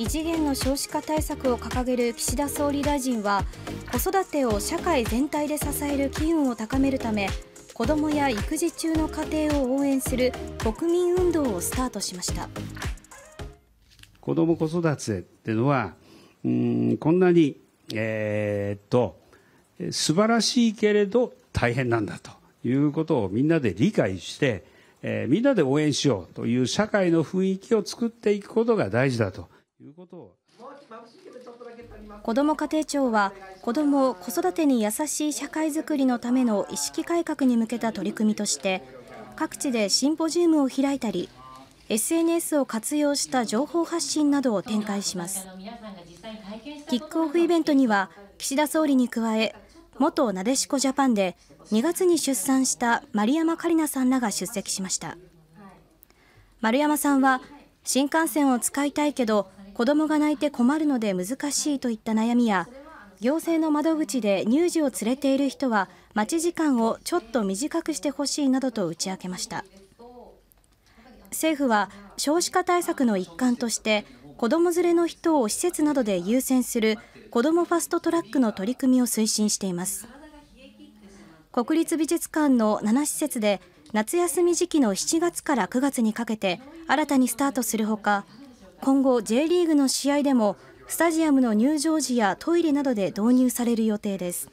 異次元の少子化対策を掲げる岸田総理大臣は子育てを社会全体で支える機運を高めるため子どもや育児中の家庭を応援する国民運動をスタートしました子ども子育てっていうのはうんこんなに、えー、っと素晴らしいけれど大変なんだということをみんなで理解して、えー、みんなで応援しようという社会の雰囲気を作っていくことが大事だと。いうことをども家庭庁は子ども・子育てに優しい社会づくりのための意識改革に向けた取り組みとして各地でシンポジウムを開いたり SNS を活用した情報発信などを展開しますキックオフイベントには岸田総理に加え元なでしこジャパンで2月に出産した丸山桂里奈さんらが出席しました丸山さんは新幹線を使いたいけど子どもが泣いて困るので難しいといった悩みや行政の窓口で乳児を連れている人は待ち時間をちょっと短くしてほしいなどと打ち明けました政府は少子化対策の一環として子ども連れの人を施設などで優先する子どもファストトラックの取り組みを推進しています国立美術館の7施設で夏休み時期の7月から9月にかけて新たにスタートするほか今後 J リーグの試合でもスタジアムの入場時やトイレなどで導入される予定です。